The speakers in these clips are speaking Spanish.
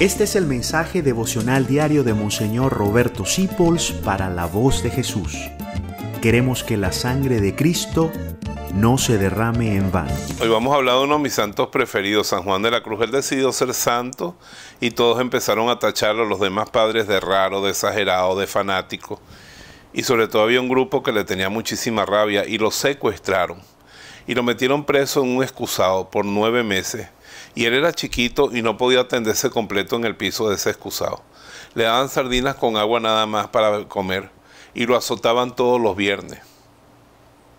Este es el mensaje devocional diario de Monseñor Roberto Sipols para la voz de Jesús. Queremos que la sangre de Cristo no se derrame en vano. Hoy vamos a hablar de uno de mis santos preferidos, San Juan de la Cruz. Él decidió ser santo y todos empezaron a tacharlo a los demás padres de raro, de exagerado, de fanático. Y sobre todo había un grupo que le tenía muchísima rabia y lo secuestraron y lo metieron preso en un excusado por nueve meses. Y él era chiquito y no podía atenderse completo en el piso de ese excusado. Le daban sardinas con agua nada más para comer y lo azotaban todos los viernes.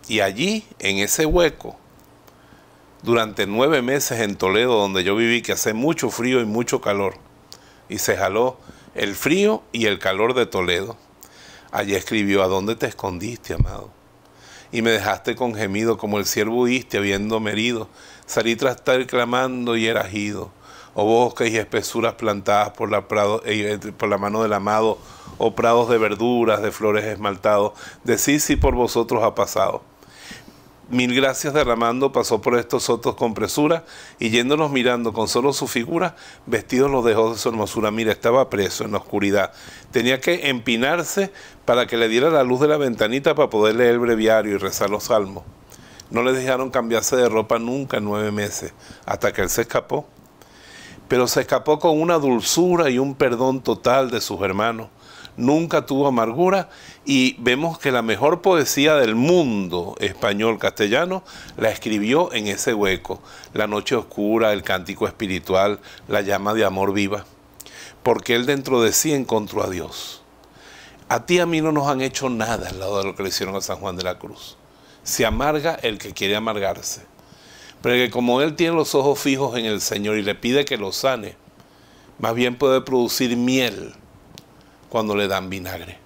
Y allí, en ese hueco, durante nueve meses en Toledo, donde yo viví, que hace mucho frío y mucho calor, y se jaló el frío y el calor de Toledo. Allí escribió, ¿a dónde te escondiste, amado? y me dejaste con gemido como el ciervo huiste habiéndome herido. Salí tras estar clamando y era gido O oh, bosques y espesuras plantadas por la, eh, eh, por la mano del amado, o oh, prados de verduras, de flores esmaltados, decís si por vosotros ha pasado mil gracias derramando, pasó por estos sotos con presura y yéndonos mirando con solo su figura, vestidos los dejó de su hermosura. Mira, estaba preso en la oscuridad. Tenía que empinarse para que le diera la luz de la ventanita para poder leer el breviario y rezar los salmos. No le dejaron cambiarse de ropa nunca en nueve meses, hasta que él se escapó. Pero se escapó con una dulzura y un perdón total de sus hermanos nunca tuvo amargura y vemos que la mejor poesía del mundo español-castellano la escribió en ese hueco, La Noche Oscura, el cántico espiritual, la llama de amor viva, porque él dentro de sí encontró a Dios. A ti a mí no nos han hecho nada al lado de lo que le hicieron a San Juan de la Cruz. Se amarga el que quiere amargarse. Pero que como él tiene los ojos fijos en el Señor y le pide que lo sane, más bien puede producir miel cuando le dan vinagre.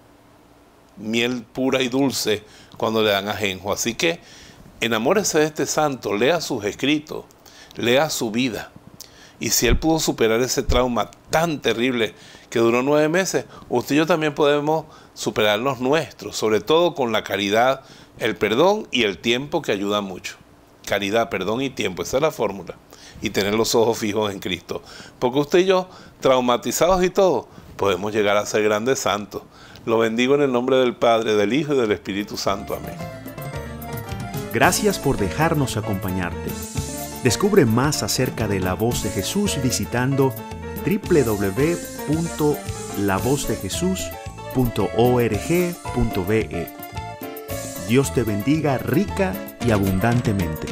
Miel pura y dulce cuando le dan ajenjo. Así que enamórese de este santo, lea sus escritos, lea su vida. Y si él pudo superar ese trauma tan terrible que duró nueve meses, usted y yo también podemos superar los nuestros, sobre todo con la caridad, el perdón y el tiempo que ayuda mucho. Caridad, perdón y tiempo, esa es la fórmula. Y tener los ojos fijos en Cristo. Porque usted y yo, traumatizados y todo, podemos llegar a ser grandes santos. Lo bendigo en el nombre del Padre, del Hijo y del Espíritu Santo. Amén. Gracias por dejarnos acompañarte. Descubre más acerca de la voz de Jesús visitando www.lavozdejesús.org.be. Dios te bendiga rica y abundantemente.